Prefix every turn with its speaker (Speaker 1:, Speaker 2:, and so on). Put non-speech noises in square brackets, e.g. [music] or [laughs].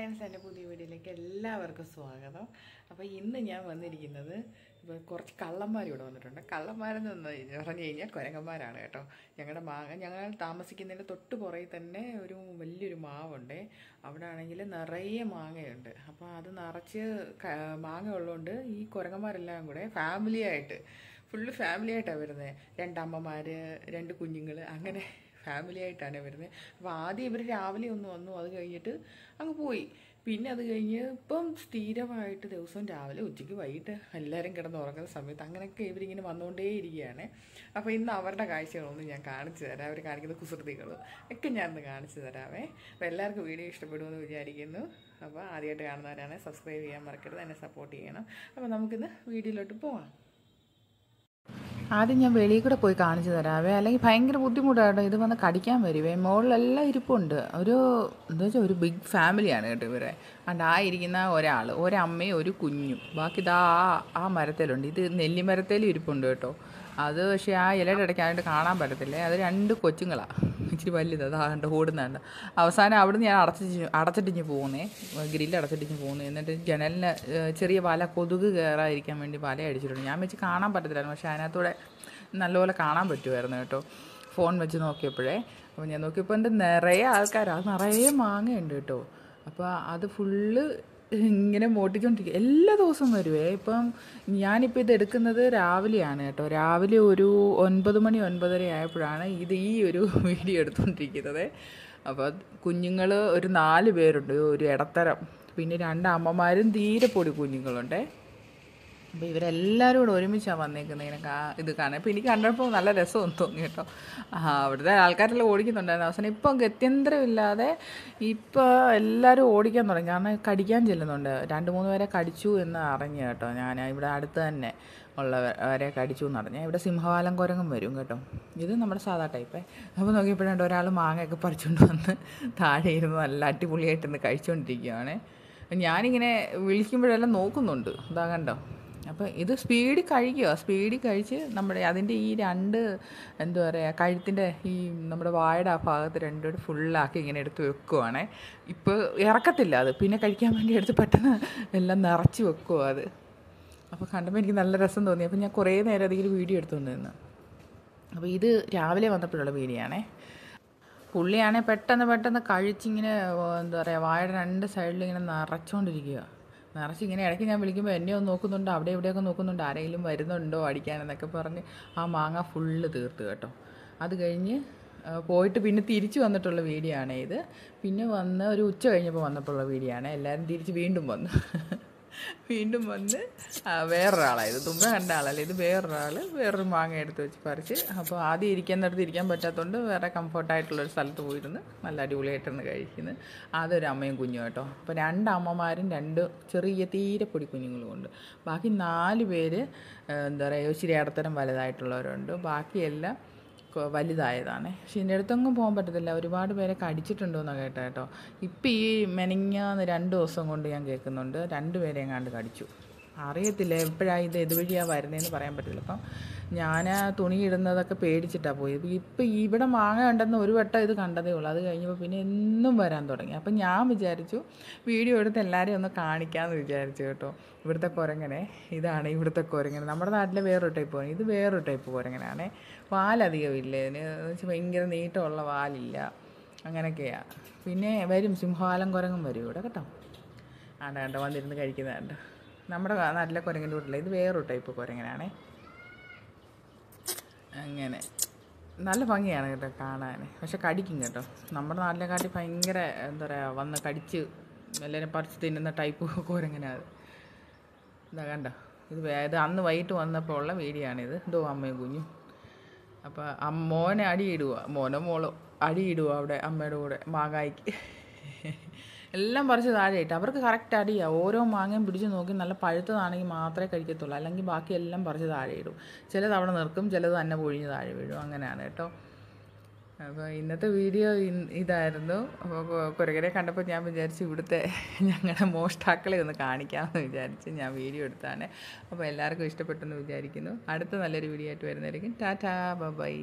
Speaker 1: friends എൻ്റെ പുതിയ വീഡിയോയിലേക്ക് എല്ലാവർക്കും സ്വാഗതം അപ്പോൾ ഇന്ന് ഞാൻ വന്നിരിക്കുന്നത് ഇപ്പോൾ കുറച്ച് കള്ളന്മാർ ഇവിടെ വന്നിട്ടുണ്ട് കള്ളന്മാരെന്ന് പറഞ്ഞു കഴിഞ്ഞാൽ കുരങ്ങന്മാരാണ് കേട്ടോ ഞങ്ങളുടെ മാങ്ങ ഞങ്ങൾ താമസിക്കുന്നതിൻ്റെ തൊട്ട് പുറകിൽ തന്നെ ഒരു വലിയൊരു മാവുണ്ട് അവിടെ ആണെങ്കിൽ നിറയെ മാങ്ങയുണ്ട് അപ്പോൾ അത് നിറച്ച് മാങ്ങ ഉള്ളതുകൊണ്ട് ഈ കുരങ്ങന്മാരെല്ലാം കൂടെ ഫാമിലിയായിട്ട് ഫുള്ള് ഫാമിലിയായിട്ടാണ് വരുന്നത് രണ്ടമ്മമാർ രണ്ട് കുഞ്ഞുങ്ങൾ അങ്ങനെ ഫാമിലി ആയിട്ടാണ് വരുന്നത് അപ്പോൾ ആദ്യം ഇവർ രാവിലെ ഒന്ന് വന്നു അത് കഴിഞ്ഞിട്ട് അങ്ങ് പോയി പിന്നെ അത് കഴിഞ്ഞ് ഇപ്പം സ്ഥിരമായിട്ട് ദിവസവും രാവിലെ ഉച്ചയ്ക്ക് വൈകിട്ട് എല്ലാവരും കിടന്ന് ഉറങ്ങുന്ന സമയത്ത് അങ്ങനെയൊക്കെ ഇവരിങ്ങനെ വന്നുകൊണ്ടേ ഇരിക്കുകയാണ് അപ്പോൾ ഇന്ന് അവരുടെ കാഴ്ചകളൊന്നും ഞാൻ കാണിച്ചു തരാം അവർ കാണിക്കുന്ന കുസൃതികളും ഒക്കെ ഞാൻ ഇന്ന് കാണിച്ചു തരാമേ അപ്പോൾ എല്ലാവർക്കും വീഡിയോ ഇഷ്ടപ്പെടുമെന്ന് വിചാരിക്കുന്നു അപ്പോൾ ആദ്യമായിട്ട് കാണുന്നവരാണ് സബ്സ്ക്രൈബ് ചെയ്യാൻ മറക്കരുത് എന്നെ സപ്പോർട്ട് ചെയ്യണം അപ്പോൾ നമുക്കിന്ന് വീഡിയോയിലോട്ട് പോവാം ആദ്യം ഞാൻ വെളിയിൽ കൂടെ പോയി കാണിച്ചു തരാവേ അല്ലെങ്കിൽ ഭയങ്കര ബുദ്ധിമുട്ടാണ് ഇത് വന്ന് കടിക്കാൻ വരുവേ മുകളിലെല്ലാം ഇരിപ്പുണ്ട് ഒരു എന്താ വെച്ചാൽ ഒരു ബിഗ് ഫാമിലിയാണ് കേട്ടോ ഇവരെ അണ്ട് ആ ഇരിക്കുന്ന ഒരാൾ ഒരമ്മയും ഒരു കുഞ്ഞും ബാക്കി ഇതാ ആ ആ മരത്തിലുണ്ട് ഇത് നെല്ലിമരത്തിലും ഇരിപ്പുണ്ട് കേട്ടോ അത് പക്ഷേ ആ ഇലയുടെ ഇടയ്ക്കായിട്ട് കാണാൻ പറ്റത്തില്ലേ അത് രണ്ട് കൊച്ചുങ്ങളാണ് ഇച്ചിരി വലുത് അതാണ്ട് ഓടുന്നുണ്ട് അവസാനം അവിടുന്ന് ഞാൻ അടച്ചിട്ട് അടച്ചിട്ടിഞ്ഞ് പോകുന്നേ ഗ്രില്ല് അടച്ചിട്ടിഞ്ഞ് പോകുന്നു എന്നിട്ട് ജനലിന് ചെറിയ വല കൊതുക് കയറാതിരിക്കാൻ വേണ്ടി വല അടിച്ചിട്ടുണ്ട് ഞാൻ വെച്ച് കാണാൻ പറ്റത്തില്ലായിരുന്നു പക്ഷേ അതിനകത്തൂടെ നല്ലപോലെ കാണാൻ പറ്റുമായിരുന്നു കേട്ടോ ഫോൺ വെച്ച് നോക്കിയപ്പോഴേ അപ്പോൾ ഞാൻ നോക്കിയപ്പോൾ എൻ്റെ നിറയെ ആൾക്കാരാണ് നിറയെ മാങ്ങയുണ്ട് കേട്ടോ അപ്പോൾ അത് ഫുള്ള് ഇങ്ങനെ മോട്ടിച്ചോണ്ടിരിക്കും എല്ലാ ദിവസവും വരുവേ ഇപ്പം ഞാനിപ്പോൾ ഇത് എടുക്കുന്നത് രാവിലെയാണ് കേട്ടോ രാവിലെ ഒരു ഒൻപത് മണി ഒൻപതര ആയപ്പോഴാണ് ഇത് ഈ ഒരു [laughs] വീഡിയോ എടുത്തുകൊണ്ടിരിക്കുന്നത് അപ്പോൾ കുഞ്ഞുങ്ങൾ ഒരു നാല് പേരുണ്ട് ഒരു ഇടത്തരം പിന്നെ രണ്ട് അമ്മമാരും തീരെ പൊടി കുഞ്ഞുങ്ങളുണ്ടേ അപ്പം ഇവരെല്ലാവരും കൂടെ ഒരുമിച്ചാണ് വന്നേക്കുന്നത് ഇങ്ങനെ കാ ഇത് കാണാൻ അപ്പോൾ എനിക്ക് കണ്ടപ്പോൾ നല്ല രസമൊന്നും തോന്നി കേട്ടോ അവിടുത്തെ ആൾക്കാരെല്ലാം ഓടിക്കുന്നുണ്ടായിരുന്നു അവസാനം ഇപ്പം ഗത്യന്തരമില്ലാതെ ഇപ്പോൾ എല്ലാവരും ഓടിക്കാൻ തുടങ്ങി കാരണം കടിക്കാൻ ചെല്ലുന്നുണ്ട് രണ്ട് മൂന്ന് പേരെ കടിച്ചു എന്ന് അറിഞ്ഞു കേട്ടോ ഞാൻ ഇവിടെ അടുത്ത് തന്നെ ഉള്ളവരെ കടിച്ചു എന്ന് പറഞ്ഞാൽ ഇവിടെ സിംഹവാലം കുരങ്ങും വരും കേട്ടോ ഇത് നമ്മുടെ സാധാ ടൈപ്പ് അപ്പോൾ നോക്കിയപ്പോഴുണ്ട് ഒരാൾ മാങ്ങയൊക്കെ പറിച്ചുകൊണ്ട് വന്ന് താഴെ ഇരുന്ന് നല്ല അടിപൊളിയായിട്ടിന്ന് കഴിച്ചുകൊണ്ടിരിക്കുകയാണ് ഞാനിങ്ങനെ വിളിക്കുമ്പോഴെല്ലാം നോക്കുന്നുണ്ട് അതാ കണ്ടോ അപ്പോൾ ഇത് സ്പീഡിൽ കഴിക്കുക സ്പീഡിൽ കഴിച്ച് നമ്മുടെ അതിൻ്റെ ഈ രണ്ട് എന്താ പറയുക കഴുത്തിൻ്റെ ഈ നമ്മുടെ വായുടെ ആ ഭാഗത്ത് രണ്ടോട് ഫുള്ളാക്കി ഇങ്ങനെ എടുത്ത് വെക്കുവാണേ ഇപ്പോൾ ഇറക്കത്തില്ല അത് പിന്നെ കഴിക്കാൻ വേണ്ടി എടുത്ത് പെട്ടെന്ന് എല്ലാം നിറച്ച് വെക്കുക അത് അപ്പോൾ കണ്ടപ്പോൾ എനിക്ക് നല്ല രസം തോന്നി അപ്പോൾ ഞാൻ കുറേ നേരം അതിൽ വീഡിയോ എടുത്തു നിന്ന് അപ്പോൾ ഇത് രാവിലെ വന്നപ്പോഴുള്ള വീഡിയോ പുള്ളിയാണെങ്കിൽ പെട്ടെന്ന് പെട്ടെന്ന് കഴിച്ചിങ്ങനെ എന്താ പറയുക വായുടെ രണ്ട് സൈഡിൽ ഇങ്ങനെ നിറച്ചുകൊണ്ടിരിക്കുക നിറച്ച് ഇങ്ങനെ ഇടയ്ക്ക് ഞാൻ വിളിക്കുമ്പോൾ എന്നെ ഒന്ന് നോക്കുന്നുണ്ട് അവിടെ ഇവിടെയൊക്കെ നോക്കുന്നുണ്ട് ആരെങ്കിലും വരുന്നുണ്ടോ അടിക്കാനെന്നൊക്കെ പറഞ്ഞ് ആ മാങ്ങ ഫുള്ള് തീർത്ത് കേട്ടോ അത് കഴിഞ്ഞ് പോയിട്ട് പിന്നെ തിരിച്ചു വന്നിട്ടുള്ള വീഡിയോ ആണ് ഇത് പിന്നെ വന്ന് ഒരു ഉച്ച കഴിഞ്ഞപ്പോൾ വന്നപ്പോഴുള്ള വീഡിയോ ആണ് എല്ലാവരും തിരിച്ച് വീണ്ടും വന്നു വീണ്ടും വന്ന് വേറൊരാളായത് തുമ്പ കണ്ട ആളല്ല ഇത് വേറൊരാൾ വേറൊരു മാങ്ങ എടുത്ത് വെച്ച് പറിച്ച് അപ്പോൾ ആദ്യം ഇരിക്കുന്നിടത്ത് ഇരിക്കാൻ പറ്റാത്തതുകൊണ്ട് വേറെ കംഫർട്ടായിട്ടുള്ളൊരു സ്ഥലത്ത് പോയിരുന്ന് നല്ല അടിപൊളിയായിട്ടാണ് കഴിക്കുന്നത് അതൊരു അമ്മയും കുഞ്ഞു കേട്ടോ അപ്പോൾ രണ്ട് അമ്മമാരും രണ്ട് ചെറിയ തീരെ പൊടി കുഞ്ഞുങ്ങളുമുണ്ട് ബാക്കി നാല് പേര് എന്താ പറയുക ഇച്ചിരി ഇടത്തരം വലുതായിട്ടുള്ളവരുണ്ട് ബാക്കിയെല്ലാം വലുതായതാണ് പക്ഷെ ഇതിൻ്റെ അടുത്തൊന്നും പോകാൻ പറ്റത്തില്ല ഒരുപാട് പേരെ കടിച്ചിട്ടുണ്ടോയെന്നാണ് കേട്ടോ കേട്ടോ ഇപ്പം ഈ മെനങ്ങാന്ന് രണ്ട് ദിവസം കൊണ്ട് ഞാൻ കേൾക്കുന്നുണ്ട് രണ്ട് പേരെ എങ്ങാണ്ട് കടിച്ചു അറിയത്തില്ല എപ്പോഴാണ് ഇത് ഏത് വഴിയാ വരുന്നതെന്ന് പറയാൻ പറ്റില്ല അപ്പം ഞാൻ തുണി ഇടുന്നതൊക്കെ പേടിച്ചിട്ടാണ് പോയത് ഇപ്പം ഇവിടെ മാങ്ങ ഉണ്ടെന്ന് ഒരു വട്ടം ഇത് കണ്ടതേ ഉള്ളൂ അത് കഴിഞ്ഞപ്പോൾ പിന്നെ എന്നും വരാൻ തുടങ്ങി അപ്പം ഞാൻ വിചാരിച്ചു വീഡിയോ എടുത്ത് എല്ലാവരെയും ഒന്ന് കാണിക്കാമെന്ന് വിചാരിച്ചു കേട്ടോ ഇവിടുത്തെ കുരങ്ങനെ ഇതാണ് ഇവിടുത്തെ കുരങ്ങനെ നമ്മുടെ നാട്ടിലെ വേറൊരു ടൈപ്പ് ഇത് വേറൊരു ടൈപ്പ് കുരങ്ങനാണ് വാലധികം ഇല്ല ഇതിന് ഭയങ്കര നീട്ടമുള്ള വാലില്ല അങ്ങനെയൊക്കെയാണ് പിന്നെ വരും സിംഹവാലം കുരങ്ങും വരും ഇവിടെ കേട്ടോ ആണ്ടാണ്ട് വന്നിരുന്ന് കഴിക്കുന്നതാണ്ട് നമ്മുടെ നല്ല കുരങ്ങിൻ്റെ കൂട്ടില്ല ഇത് വേറൊരു ടൈപ്പ് കുരങ്ങനാണേ അങ്ങനെ നല്ല ഭംഗിയാണ് കേട്ടോ കാണാൻ പക്ഷെ കടിക്കും കേട്ടോ നമ്മുടെ നാട്ടിലെ കാട്ടി ഭയങ്കര എന്താ പറയുക വന്ന് കടിച്ച് എല്ലാവരും പറിച്ച് തിന്നുന്ന ടൈപ്പ് കുരങ്ങനാണ് ഇതാ കണ്ടോ ഇത് ഇത് അന്ന് വൈകിട്ട് വന്നപ്പോൾ ഉള്ള വീഡിയോയാണിത് എന്തോ അമ്മയും കുഞ്ഞും അപ്പോൾ മോനെ അടിയിടുക മോനോ മോളോ അടിയിടുക അവിടെ അമ്മയുടെ കൂടെ മാങ്ങായിക്ക് എല്ലാം പറിച്ച് താഴെയിട്ട് അവർക്ക് കറക്റ്റ് അടിയാണ് ഓരോ മാങ്ങയും പിടിച്ച് നോക്കി നല്ല പഴുത്തതാണെങ്കിൽ മാത്രമേ കഴിക്കത്തുള്ളൂ അല്ലെങ്കിൽ ബാക്കി എല്ലാം പറിച്ച് താഴെ ഇടും ചിലത് അവിടെ നിർക്കും ചിലത് തന്നെ പൊഴിഞ്ഞ് താഴെ വീഴും അങ്ങനെയാണ് കേട്ടോ അപ്പോൾ ഇന്നത്തെ വീഡിയോ ഇതായിരുന്നു അപ്പോൾ കുരകരെ കണ്ടപ്പോൾ ഞാൻ വിചാരിച്ച് ഇവിടുത്തെ ഞങ്ങളുടെ മോഷ്ടാക്കളെ ഒന്ന് കാണിക്കാമെന്ന് വിചാരിച്ച് ഞാൻ വീഡിയോ എടുത്താണ് അപ്പോൾ എല്ലാവർക്കും ഇഷ്ടപ്പെട്ടെന്ന് വിചാരിക്കുന്നു അടുത്ത നല്ലൊരു വീഡിയോ ആയിട്ട് വരുന്നതായിരിക്കും ടാറ്റാ ബൈ